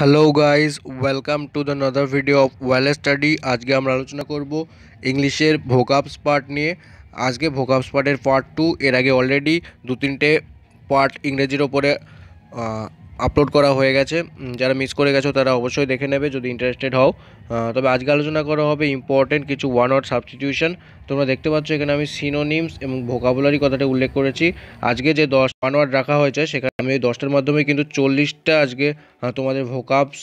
hello guys welcome to the another video of Well Study আজকে আমরা আলোচনা করব ইংলিশের ভোকাপস পার্ট নিয়ে আজকে ভোকাপস পার্টের পার্ট টু এর আগে অলরেডি দু তিনটে পার্ট ইংরেজির ওপরে আপলোড করা হয়ে গেছে যারা মিস করে গেছো তারা অবশ্যই দেখে নেবে যদি ইন্টারেস্টেড হও তবে আজকে আলোচনা করা হবে ইম্পর্টেন্ট কিছু ওয়ান ওয়ার্ড সাবস্টিটিউশন তোমরা দেখতে পাচ্ছ এখানে আমি সিনোনিমস এবং ভোকাবুলারি কথাটা উল্লেখ করেছি আজকে যে দশ ওয়ান ওয়ার্ড রাখা হয়েছে সেখানে আমি ওই দশটার মাধ্যমে কিন্তু চল্লিশটা আজকে তোমাদের ভোকাবস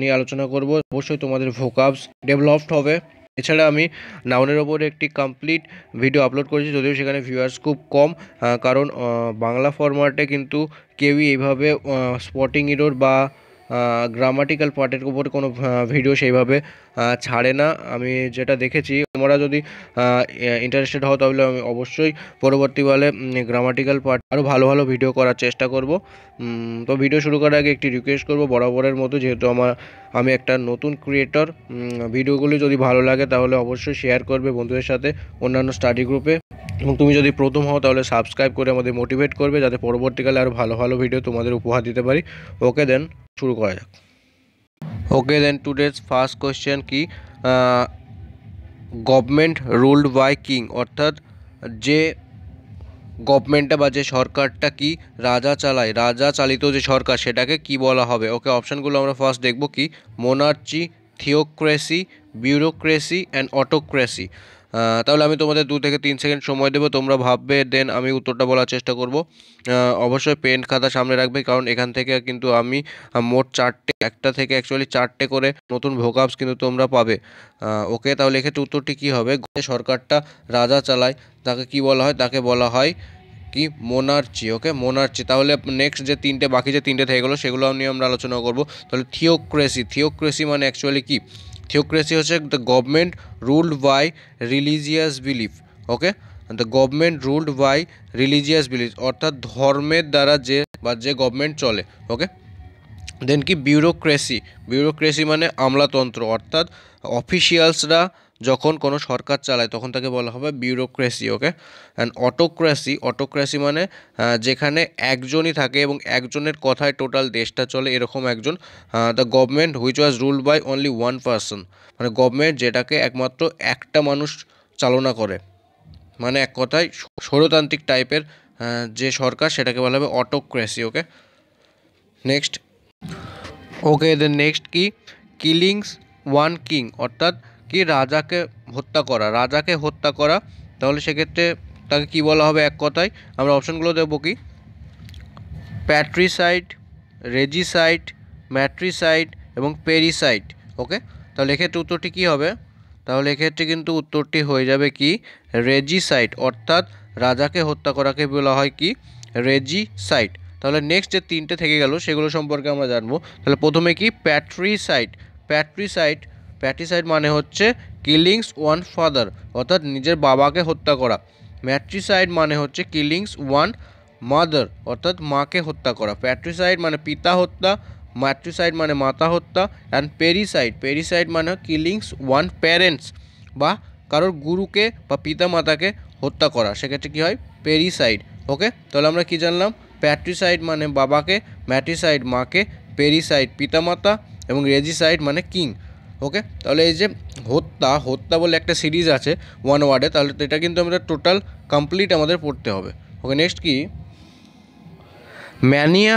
নিয়ে আলোচনা করব অবশ্যই তোমাদের ভোকাবস ডেভেলপড হবে এছাড়া আমি নাউনের ওপর একটি কমপ্লিট ভিডিও আপলোড করেছি যদিও সেখানে ভিউয়ার্স খুব কম কারণ বাংলা ফরম্যাটে কিন্তু কেউই এইভাবে স্পটিং ইরোর বা গ্রামাটিক্যাল পার্টের উপর কোনো ভিডিও সেইভাবে ছাড়ে না আমি যেটা দেখেছি তোমরা যদি ইন্টারেস্টেড হও তাহলে আমি অবশ্যই পরবর্তীকালে গ্রামাটিক্যাল পার্ট আরও ভালো ভালো ভিডিও করার চেষ্টা করব তো ভিডিও শুরু করার আগে একটি রিকোয়েস্ট করব বরাবরের মতো যেহেতু আমার আমি একটা নতুন ক্রিয়েটর ভিডিওগুলি যদি ভালো লাগে তাহলে অবশ্যই শেয়ার করবে বন্ধুদের সাথে অন্যান্য স্টাডি গ্রুপে এবং তুমি যদি প্রথম হও তাহলে সাবস্ক্রাইব করে আমাদের মোটিভেট করবে যাতে পরবর্তীকালে আরও ভালো ভালো ভিডিও তোমাদের উপহার দিতে পারি ওকে দেন শুরু করা যাক okay then today's first question কি গভর্নমেন্ট রুলড বাই কিং অর্থাৎ যে গভর্নমেন্টটা বা যে সরকারটা কি রাজা চালায় রাজা চালিত যে সরকার সেটাকে কি বলা হবে ওকে অপশানগুলো আমরা ফার্স্ট দেখব কি monarchy theocracy bureaucracy and autocracy তাহলে আমি তোমাদের দু থেকে তিন সেকেন্ড সময় দেবো তোমরা ভাববে দেন আমি উত্তরটা বলার চেষ্টা করব অবশ্যই পেন খাতা সামনে রাখবে কারণ এখান থেকে কিন্তু আমি মোট চারটে একটা থেকে অ্যাকচুয়ালি চারটে করে নতুন ভোকাপস কিন্তু তোমরা পাবে ওকে তাহলে এক্ষেত্রে উত্তরটি কী হবে সরকারটা রাজা চালায় তাকে কি বলা হয় তাকে বলা হয় কি মোনার্চি ওকে মোনার্চি তাহলে নেক্সট যে তিনটে বাকি যে তিনটে থেকে গেলো সেগুলো নিয়ে আমরা আলোচনা করব তাহলে থিওক্রেসি থিওক্রেসি মানে অ্যাকচুয়ালি কি থিওক্রেসি হচ্ছে the government ruled by religious belief okay the government ruled by religious belief অর্থাৎ ধর্মের দ্বারা যে বা যে গভর্নমেন্ট চলে ওকে দেন কি বিউরোক্রেসি বিউরোক্রেসি মানে আমলাতন্ত্র অর্থাৎ অফিসিয়ালসরা যখন কোনো সরকার চালায় তখন তাকে বলা হবে bureaucracy okay and autocracy autocracy মানে যেখানে একজনই থাকে এবং একজনের কথায় টোটাল দেশটা চলে এরকম একজন the government which was rule by only one person মানে গভর্নমেন্ট যেটাকে একমাত্র একটা মানুষ চালনা করে মানে এক কথায় স্বরতান্ত্রিক টাইপের যে সরকার সেটাকে বলা হবে autocracy okay next okay then next কি কিলিংস ওয়ান কিং অর্থাৎ কি রাজাকে হত্যা করা রাজাকে হত্যা করা তাহলে সেক্ষেত্রে তাকে কি বলা হবে এক কথায় আমরা অপশানগুলো দেবো কি প্যাট্রিসাইড রেজিসাইড ম্যাট্রিসাইড এবং পেরিসাইড ওকে তাহলে এক্ষেত্রে উত্তরটি কী হবে তাহলে এক্ষেত্রে কিন্তু উত্তরটি হয়ে যাবে কি রেজিসাইড অর্থাৎ রাজাকে হত্যা করাকে বলা হয় কি রেজিসাইড তাহলে নেক্সট যে তিনটে থেকে গেল সেগুলো সম্পর্কে আমরা জানবো তাহলে প্রথমে কি প্যাট্রিসাইড প্যাট্রিসাইড প্যাটিসাইড মানে হচ্ছে কিলিংস ওয়ান ফাদার অর্থাৎ নিজের বাবাকে হত্যা করা ম্যাট্রিসাইড মানে হচ্ছে কিলিংস ওয়ান মাদার অর্থাৎ মাকে হত্যা করা প্যাট্রিসাইড মানে পিতা হত্যা ম্যাট্রিসাইড মানে মাতা হত্যা অ্যান্ড পেরিসাইড পেরিসাইড মানে কিলিংস ওয়ান প্যারেন্টস বা কারোর গুরুকে বা পিতা মাতাকে হত্যা করা সেক্ষেত্রে কী হয় পেরিসাইড ওকে তাহলে আমরা কি জানলাম প্যাট্রিসাইড মানে বাবাকে ম্যাট্রিসাইড মাকে পেরিসাইড পিতামাতা এবং রেজিসাইড মানে কিং ওকে তাহলে এই যে হত্যা হত্যা বলে একটা সিরিজ আছে ওয়ান ওয়ার্ডে তাহলে এটা কিন্তু আমাদের টোটাল কমপ্লিট আমাদের পড়তে হবে ওকে নেক্সট কি ম্যানিয়া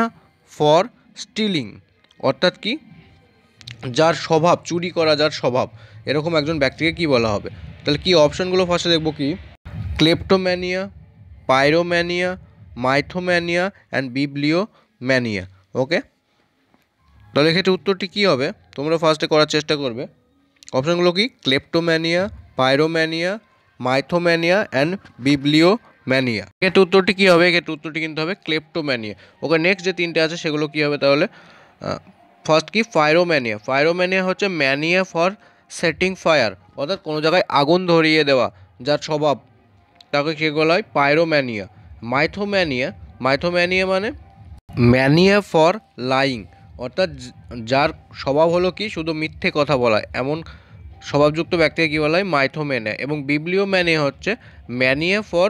ফর স্টিলিং অর্থাৎ কি যার স্বভাব চুরি করা যার স্বভাব এরকম একজন ব্যক্তিকে কি বলা হবে তাহলে কি অপশনগুলো ফার্স্টে দেখবো কি kleptomania pyromania mythomania and bibliomania okay তাহলে এক্ষেত্রে উত্তরটি কী হবে তোমরা ফার্স্টে করার চেষ্টা করবে অপশানগুলো কি kleptomania pyromania mythomania and bibliomania এক্ষেত্রে উত্তরটি কী হবে এক্ষেত্রে উত্তরটি কিন্তু হবে ক্লেপ্টোম্যানিয়া ওকে নেক্সট যে তিনটে আছে সেগুলো কী হবে তাহলে ফার্স্ট কি ফায়রোম্যানিয়া ফায়রোম্যানিয়া হচ্ছে ম্যানিয়া ফর সেটিং ফায়ার অর্থাৎ কোনো জায়গায় আগুন ধরিয়ে দেওয়া যার স্বভাব তাকে সে বলা হয় পাইরোম্যানিয়া মাইথোম্যানিয়া মাইথোম্যানিয়া মানে ম্যানিয়া ফর লাইং অর্থাৎ যার স্বভাব হলো কি শুধু মিথ্যে কথা বলা এমন স্বভাবযুক্ত ব্যক্তিকে কী বলা হয় ম্যানে এবং বিবলিও ম্যানে হচ্ছে ম্যানিয়া ফর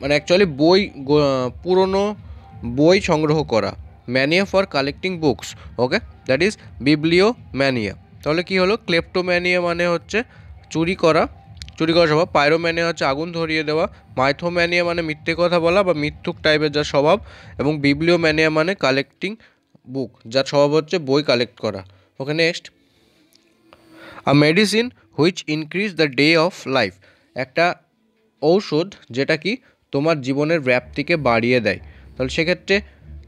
মানে অ্যাকচুয়ালি বই পুরনো বই সংগ্রহ করা mania for collecting books okay that is bibliomania তাহলে কি হলো ক্লেপ্টোম্যানিয়া মানে হচ্ছে চুরি করা চুরি করা স্বভাব পায়রোম্যানিয়া হচ্ছে আগুন ধরিয়ে দেওয়া মাইথোম্যানিয়া মানে মিথ্যে কথা বলা বা মিথ্যুক টাইপের যা স্বভাব এবং বিবলিও ম্যানিয়া মানে কালেক্টিং বুক যার স্বভাব হচ্ছে বই কালেক্ট করা okay next a medicine which increase the day of life একটা ঔষধ যেটা কি তোমার জীবনের ব্যাপ্তিকে বাড়িয়ে দেয় তাহলে সেক্ষেত্রে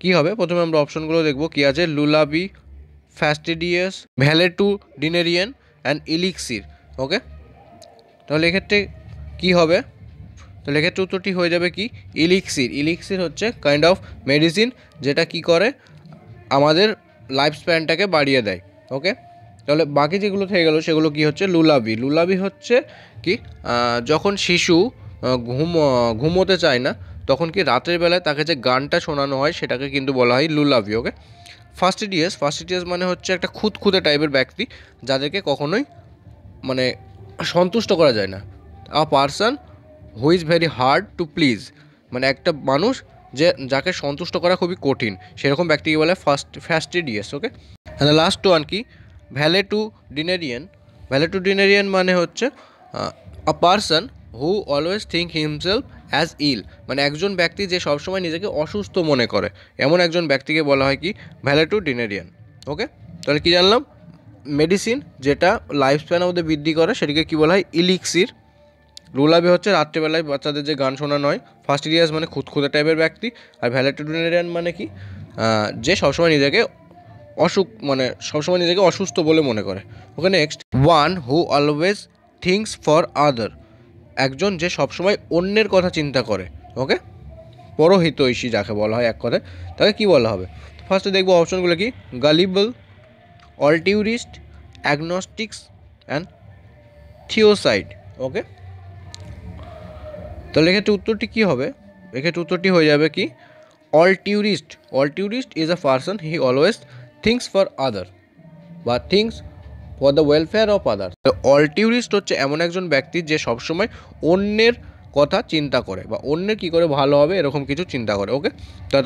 কি হবে প্রথমে আমরা অপশনগুলো দেখব কি আছে লুলাবি ফ্যাস্টিডিয়াস ভ্যালেটু ডিনেরিয়ান অ্যান্ড ইলিক্সির ওকে তাহলে এক্ষেত্রে কি হবে তাহলে এক্ষেত্রে উত্তরটি হয়ে যাবে কি ইলিক্সির ইলিক্সির হচ্ছে কাইন্ড অফ মেডিসিন যেটা কি করে আমাদের লাইফ স্প্যানটাকে বাড়িয়ে দেয় ওকে তাহলে বাকি যেগুলো থেকে গেল সেগুলো কি হচ্ছে লুলাবি লুলাবি হচ্ছে কি যখন শিশু ঘুম ঘুমোতে চায় না তখন কি রাতের বেলায় তাকে যে গানটা শোনানো হয় সেটাকে কিন্তু বলা হয় লুলাবি ওকে ফার্স্টিডিয়াস ফার্স্টিডিয়াস মানে হচ্ছে একটা খুঁতখুঁতে টাইপের ব্যক্তি যাদেরকে কখনোই মানে সন্তুষ্ট করা যায় না a person who is very hard to please মানে একটা মানুষ যে যাকে সন্তুষ্ট করা খুবই কঠিন সেরকম ব্যক্তিকে বলে ফার্স্ট ফ্যাস্টিডিয়াস ওকে তাহলে লাস্ট ওয়ান কি valetudinarian valetudinarian মানে হচ্ছে a person who always think himself as ill মানে একজন ব্যক্তি যে সবসময় নিজেকে অসুস্থ মনে করে এমন একজন ব্যক্তিকে বলা হয় কি ভ্যালে টু ডিনেরিয়ান ওকে তাহলে কী জানলাম মেডিসিন যেটা লাইফ স্প্যানের আমাদের বৃদ্ধি করে সেটিকে কী বলা হয় ইলিক্সির রোলাবে হচ্ছে রাত্রেবেলায় বাচ্চাদের যে গান শোনা নয় ফার্স্ট ইরিয়াস মানে খুঁতখুঁতে টাইপের ব্যক্তি আর ভ্যালেটেডোনেরিয়ান মানে কি যে সবসময় নিজেকে অসুখ মানে সবসময় নিজেকে অসুস্থ বলে মনে করে okay next one who always thinks for other একজন যে সবসময় অন্যের কথা চিন্তা করে ওকে ঐশী যাকে বলা হয় এক কথায় তাকে কি বলা হবে ফার্স্টে দেখবো অপশনগুলো কি গালিবল অলটিউরিস্ট অ্যাগনস্টিক্স অ্যান্ড থিওসাইড ওকে তাহলে এক্ষেত্রে উত্তরটি কী হবে এক্ষেত্রে উত্তরটি হয়ে যাবে কি altruist altruist is a person he always thinks for other বা thinks for the welfare of other altruist হচ্ছে এমন একজন ব্যক্তি যে সবসময় অন্যের কথা চিন্তা করে বা অন্যের কি করে ভালো হবে এরকম কিছু চিন্তা করে ওকে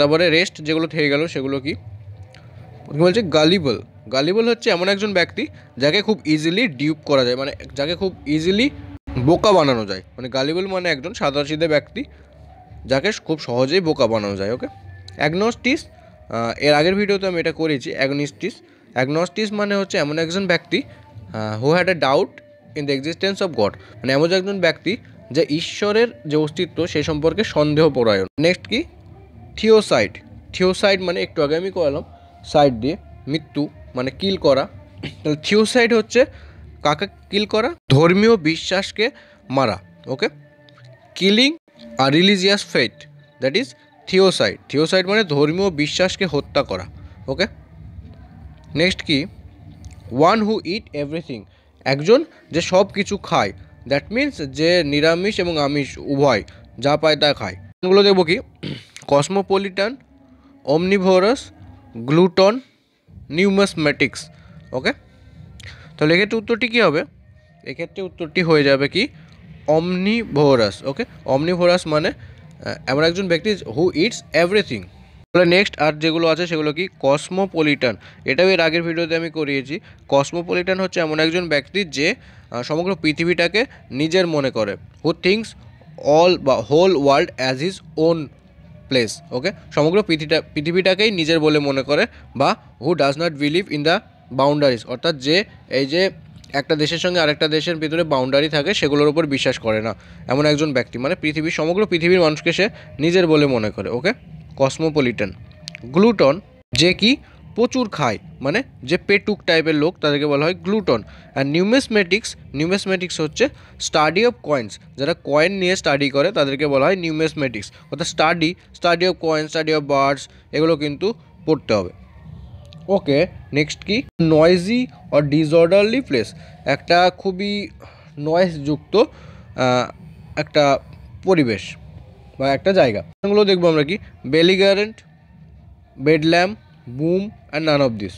তারপরে রেস্ট যেগুলো থেকে গেল সেগুলো কি বলছে গালিবল গালিবল হচ্ছে এমন একজন ব্যক্তি যাকে খুব ইজিলি ডিউপ করা যায় মানে যাকে খুব ইজিলি বোকা বানানো যায় মানে গালিবুল মানে একজন সিদে ব্যক্তি যাকে খুব সহজেই বোকা বানানো যায় ওকে অ্যাগনস্টিস এর আগের ভিডিওতে আমি এটা করেছি অ্যাগনিস্টিস অ্যাগনস্টিস মানে হচ্ছে এমন একজন ব্যক্তি who had a doubt in the existence of God মানে এমন একজন ব্যক্তি যে ঈশ্বরের যে অস্তিত্ব সে সম্পর্কে সন্দেহ পরায়ণ নেক্সট কি থিওসাইট থিওসাইট মানে একটু আগে আমি করলাম সাইড দিয়ে মৃত্যু মানে কিল করা তাহলে থিওসাইট হচ্ছে কাকে কিল করা ধর্মীয় বিশ্বাসকে মারা ওকে কিলিং আর religious faith that is theocide theocide মানে ধর্মীয় বিশ্বাসকে হত্যা করা ওকে নেক্সট কি ওয়ান হু ইট এভরিথিং একজন যে সব কিছু খায় দ্যাট মিন্স যে নিরামিষ এবং আমিষ উভয় যা পায় তা খায় এগুলো দেখব কি cosmopolitan omnivorous glutton numismatics okay তাহলে এক্ষেত্রে উত্তরটি কী হবে এক্ষেত্রে উত্তরটি হয়ে যাবে কি অমনিভোরাস ওকে অমনিভোরাস মানে এমন একজন ব্যক্তি হু ইটস এভরিথিং তাহলে নেক্সট আর যেগুলো আছে সেগুলো কি কসমোপলিটান এটাও এর আগের ভিডিওতে আমি করিয়েছি কসমোপলিটান হচ্ছে এমন একজন ব্যক্তি যে সমগ্র পৃথিবীটাকে নিজের মনে করে হু থিংস অল বা whole world as his own place okay সমগ্র পৃথিবীটা পৃথিবীটাকেই নিজের বলে মনে করে বা who does not believe in the boundaries অর্থাৎ যে এই যে একটা দেশের সঙ্গে আরেকটা দেশের ভিতরে বাউন্ডারি থাকে সেগুলোর উপর বিশ্বাস করে না এমন একজন ব্যক্তি মানে পৃথিবীর সমগ্র পৃথিবীর মানুষকে সে নিজের বলে মনে করে ওকে কসমোপলিটন গ্লুটন যে কি প্রচুর খায় মানে যে পেটুক টাইপের লোক তাদেরকে বলা হয় গ্লুটন অ্যান্ড নিউমেসমেটিক্স নিউমেসমেটিক্স হচ্ছে স্টাডি অফ কয়েন্স যারা কয়েন নিয়ে স্টাডি করে তাদেরকে বলা হয় নিউমেসমেটিক্স অর্থাৎ study study of coin study of birds এগুলো কিন্তু পড়তে হবে ওকে নেক্সট কি নয়েজি অর ডিসঅর্ডারলি প্লেস একটা খুবই নয়েসযুক্ত একটা পরিবেশ বা একটা জায়গা এগুলো দেখবো আমরা কি belligerent bedlam boom and none of this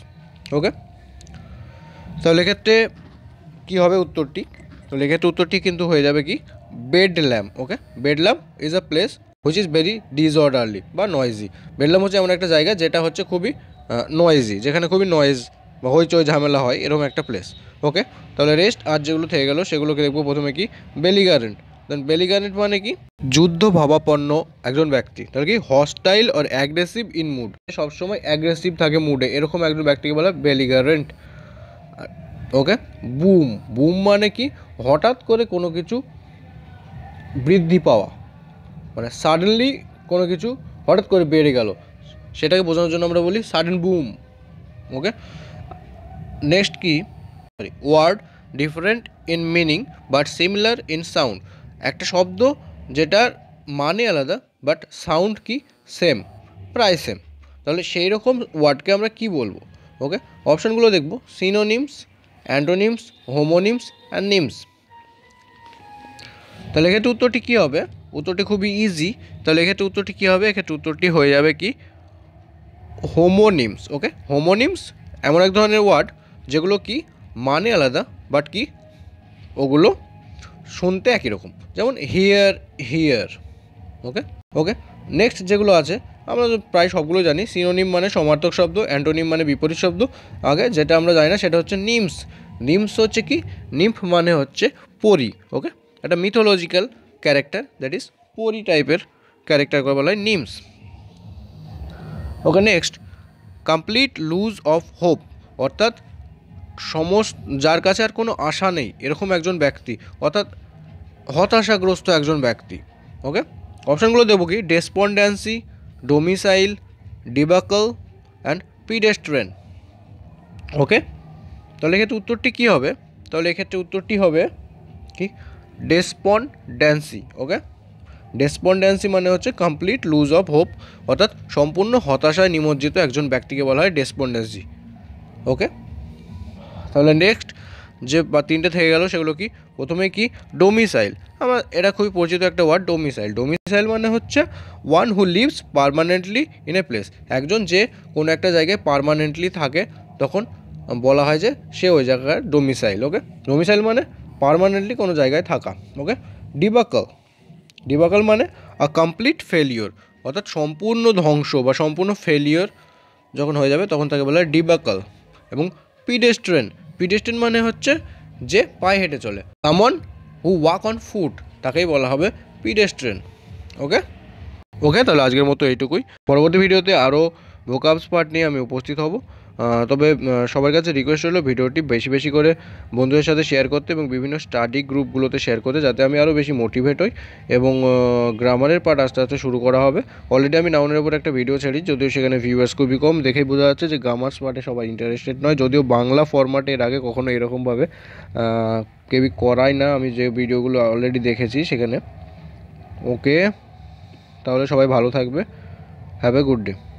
okay তাহলে ক্ষেত্রে কী হবে উত্তরটি তো এক্ষেত্রে উত্তরটি কিন্তু হয়ে যাবে কি bedlam okay bedlam is a place which is very disorderly বা নয়েজি বেডলাম হচ্ছে এমন একটা জায়গা যেটা হচ্ছে খুবই নয়েজি যেখানে খুবই নয়েজ বা হইচই ঝামেলা হয় এরকম একটা প্লেস ওকে তাহলে রেস্ট আর যেগুলো থেকে গেল সেগুলোকে দেখবো প্রথমে কি বেলিগারেন্ট দেন বেলিগারেন্ট মানে কি যুদ্ধ ভাবাপন্ন একজন ব্যক্তি তাহলে কি হস্টাইল আর অ্যাগ্রেসিভ ইন মুড সবসময় অ্যাগ্রেসিভ থাকে মুডে এরকম একজন ব্যক্তিকে বলা বেলিগারেন্ট ওকে বুম বুম মানে কি হঠাৎ করে কোনো কিছু বৃদ্ধি পাওয়া মানে সাডেনলি কোনো কিছু হঠাৎ করে বেড়ে গেল সেটাকে বোঝানোর জন্য আমরা বলি সাডেন বুম ওকে নেক্সট কি sorry word different in meaning but similar in sound একটা শব্দ যেটার মানে আলাদা বাট সাউন্ড কি সেম প্রায় সেম তাহলে সেই রকম ওয়ার্ডকে আমরা কি বলবো ওকে অপশানগুলো দেখবো সিনোনিমস অ্যান্ড্রোনিমস হোমোনিমস অ্যান্ড নিমস তাহলে এক্ষেত্রে উত্তরটি কী হবে উত্তরটি খুবই ইজি তাহলে এক্ষেত্রে উত্তরটি কী হবে এক্ষেত্রে উত্তরটি হয়ে যাবে কি হোমোনিমস ওকে হোমোনিমস এমন এক ধরনের ওয়ার্ড যেগুলো কি মানে আলাদা বাট কি ওগুলো শুনতে একই রকম যেমন hear here okay okay next যেগুলো আছে আমরা প্রায় সবগুলো জানি সিনোনিম মানে সমার্থক শব্দ অ্যান্টোনিম মানে বিপরীত শব্দ আগে যেটা আমরা জানি না সেটা হচ্ছে নিমস নিমস হচ্ছে কি নিম্ফ মানে হচ্ছে পরি ওকে একটা মিথোলজিক্যাল ক্যারেক্টার দ্যাট ইজ পরি টাইপের ক্যারেক্টারকে বলা হয় নিমস okay next complete loss of hope অর্থাৎ সমস্ত যার কাছে আর কোনো আশা নেই এরকম একজন ব্যক্তি অর্থাৎ হতাশাগ্রস্ত একজন ব্যক্তি ওকে অপশানগুলো দেবো কি ডেসপন্ডেন্সি ডোমিসাইল ডিবাকল অ্যান্ড পিডেস্ট্রেন ওকে তাহলে এক্ষেত্রে উত্তরটি কী হবে তাহলে এক্ষেত্রে উত্তরটি হবে কি ডেসপন্ডেন্সি ওকে ডেসপন্ডেন্সি মানে হচ্ছে কমপ্লিট লুজ অফ হোপ অর্থাৎ সম্পূর্ণ হতাশায় নিমজ্জিত একজন ব্যক্তিকে বলা হয় ডেসপন্ডেন্সি ওকে তাহলে নেক্সট যে বা তিনটে থেকে গেল সেগুলো কি প্রথমে কি ডোমিসাইল আমার এটা খুবই পরিচিত একটা ওয়ার্ড ডোমিসাইল ডোমিসাইল মানে হচ্ছে one who lives permanently in a place একজন যে কোনো একটা জায়গায় পারমানেন্টলি থাকে তখন বলা হয় যে সে ওই জায়গায় ডোমিসাইল ওকে ডোমিসাইল মানে পারমানেন্টলি কোনো জায়গায় থাকা ওকে ডিবাকল ডিবাকল মানে আ কমপ্লিট ফেলিওর অর্থাৎ সম্পূর্ণ ধ্বংস বা সম্পূর্ণ ফেলিওর যখন হয়ে যাবে তখন তাকে বলা হয় ডিবাকল এবং পিডেস্ট্রেন পিডেস্ট্রেন মানে হচ্ছে যে পায়ে হেঁটে চলে সামন হু ওয়াক অন ফুট তাকেই বলা হবে পিডেস্ট্রেন ওকে ওকে তাহলে আজকের মতো এইটুকুই পরবর্তী ভিডিওতে আরও ভোকাবস পার্ট নিয়ে আমি উপস্থিত হব তবে সবার কাছে রিকোয়েস্ট হলো ভিডিওটি বেশি বেশি করে বন্ধুদের সাথে শেয়ার করতে এবং বিভিন্ন স্টাডি গ্রুপগুলোতে শেয়ার করতে যাতে আমি আরও বেশি মোটিভেট হই এবং গ্রামারের পার্ট আস্তে আস্তে শুরু করা হবে অলরেডি আমি নাউনের উপর একটা ভিডিও ছেড়ি যদিও সেখানে ভিউয়ার্স খুবই কম দেখেই বোঝা যাচ্ছে যে গ্রামার পার্টে সবাই ইন্টারেস্টেড নয় যদিও বাংলা ফরম্যাটে এর আগে কখনো এরকমভাবে কেবি করাই না আমি যে ভিডিওগুলো অলরেডি দেখেছি সেখানে ওকে তাহলে সবাই ভালো থাকবে হ্যাভ এ গুড ডে